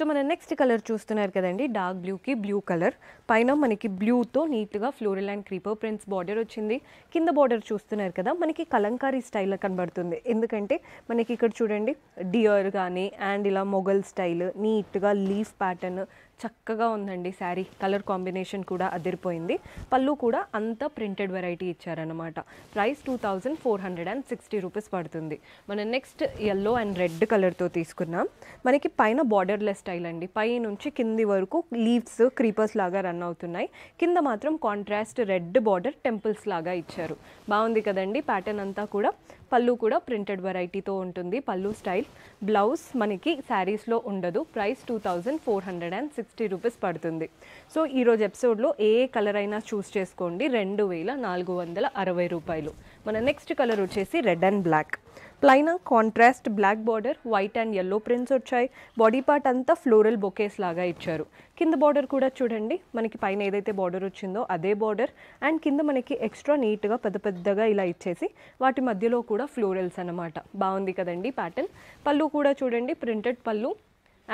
so మనం next colour చూస్తున్నారు కదండి డార్క్ బ్లూకి బ్లూ కలర్ పైన మనకి బ్లూతో నీట్గా floral and creeper prints border వచ్చింది కింద బార్డర్ చూస్తున్నారు కదా మనకి కలంకారీ స్టైల్లో కనబడుతుంది ఎందుకంటే మనకి ఇక్కడ చూడండి డియర్ కానీ అండ్ ఇలా మొగల్ స్టైల్ నీట్గా లీఫ్ ప్యాటర్న్ చక్కగా ఉందండి శారీ కలర్ కాంబినేషన్ కూడా అదిరిపోయింది పళ్ళు కూడా అంత ప్రింటెడ్ వెరైటీ ఇచ్చారనమాట price two thousand four hundred and sixty rupees పడుతుంది మనం నెక్స్ట్ ఎల్లో అండ్ రెడ్ కలర్తో తీసుకున్నాం మనకి పైన బార్డర్లెస్ స్టైల్ అండి పై నుంచి కింది వరకు లీవ్స్ క్రీపర్స్ లాగా రన్ అవుతున్నాయి కింద మాత్రం కాంట్రాస్ట్ రెడ్ బార్డర్ టెంపుల్స్ లాగా ఇచ్చారు బాగుంది కదండి ప్యాటర్న్ అంతా కూడా పళ్ళు కూడా ప్రింటెడ్ వెరైటీతో ఉంటుంది పళ్ళు స్టైల్ బ్లౌజ్ మనకి శారీస్లో ఉండదు price two thousand four hundred and sixty rupees పడుతుంది సో ఈరోజు ఎపిసోడ్లో ఏ కలర్ అయినా చూస్ చేసుకోండి రెండు వేల నాలుగు వందల అరవై రూపాయలు మన నెక్స్ట్ కలర్ వచ్చేసి red and black plain contrast black border white and yellow prints వచ్చాయి బాడీ పార్ట్ అంతా అంతా ఫ్లోరల్ బొకేస్ లాగా ఇచ్చారు కింద బార్డర్ కూడా చూడండి మనకి పైన ఏదైతే బార్డర్ వచ్చిందో అదే బార్డర్ అండ్ కింద మనకి ఎక్స్ట్రా నీట్గా పెద్ద పెద్దగా ఇలా ఇచ్చేసి వాటి మధ్యలో కూడా ఫ్లోరల్స్ అనమాట బాగుంది కదండి ప్యాటర్న్ పళ్ళు కూడా చూడండి ప్రింటెడ్ పళ్ళు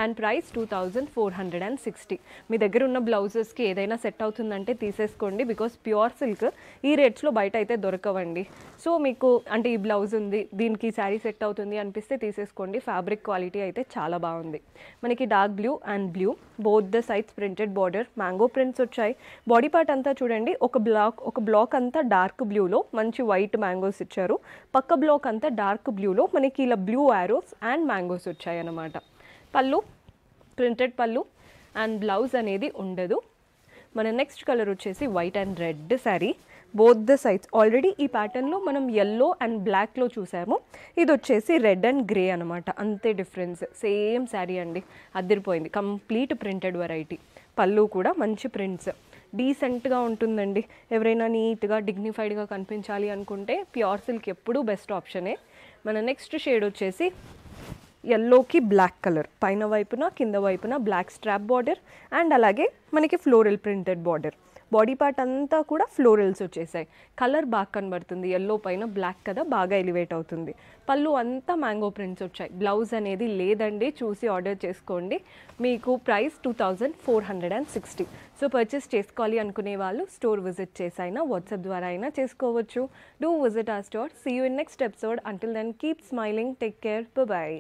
and price two thousand four hundred and sixty మీ దగ్గర ఉన్న బ్లౌజెస్కి ఏదైనా సెట్ అవుతుందంటే తీసేసుకోండి బికాస్ ప్యూర్ సిల్క్ ఈ రేట్స్లో బయట అయితే దొరకవండి సో మీకు అంటే ఈ బ్లౌజ్ ఉంది దీనికి శారీ సెట్ అవుతుంది అనిపిస్తే తీసేసుకోండి ఫ్యాబ్రిక్ క్వాలిటీ అయితే చాలా బాగుంది మనకి dark blue and blue both the sides printed border mango prints వచ్చాయి బాడీ పార్ట్ అంతా చూడండి ఒక బ్లాక్ ఒక బ్లాక్ అంతా డార్క్ బ్లూలో మంచి వైట్ మ్యాంగోస్ ఇచ్చారు పక్క బ్లాక్ అంతా డార్క్ బ్లూలో మనకి ఇలా బ్లూ యారోస్ అండ్ మ్యాంగోస్ వచ్చాయి అన్నమాట పళ్ళు ప్రింటెడ్ పళ్ళు అండ్ బ్లౌజ్ అనేది ఉండదు మన నెక్స్ట్ కలర్ వచ్చేసి white and red sari both the sides already ఈ ప్యాటర్న్లో మనం ఎల్లో అండ్ బ్లాక్లో చూసాము ఇది వచ్చేసి రెడ్ అండ్ గ్రే అనమాట అంతే డిఫరెన్స్ సేమ్ శారీ అండి అదిరిపోయింది కంప్లీట్ ప్రింటెడ్ వెరైటీ పళ్ళు కూడా మంచి ప్రింట్స్ డీసెంట్గా ఉంటుందండి ఎవరైనా నీట్గా డిగ్నిఫైడ్గా కనిపించాలి అనుకుంటే ప్యూర్ సిల్క్ ఎప్పుడూ బెస్ట్ ఆప్షనే మన నెక్స్ట్ షేడ్ వచ్చేసి ఎల్లోకి బ్లాక్ కలర్ పైన వైపున కింద వైపున బ్లాక్ స్ట్రాప్ బార్డర్ అండ్ అలాగే మనకి floral printed border body part అంతా కూడా ఫ్లోరల్స్ వచ్చేసాయి కలర్ బాగా కనబడుతుంది ఎల్లో పైన బ్లాక్ కదా బాగా ఎలివేట్ అవుతుంది పళ్ళు అంతా మ్యాంగో ప్రింట్స్ వచ్చాయి బ్లౌజ్ అనేది లేదండి చూసి ఆర్డర్ చేసుకోండి మీకు price two thousand four hundred and sixty so purchase చేసుకోవాలి అనుకునే వాళ్ళు స్టోర్ విజిట్ చేసైనా వాట్సాప్ ద్వారా అయినా చేసుకోవచ్చు డూ విజిట్ ఆ store see you in next episode until then keep smiling take care bye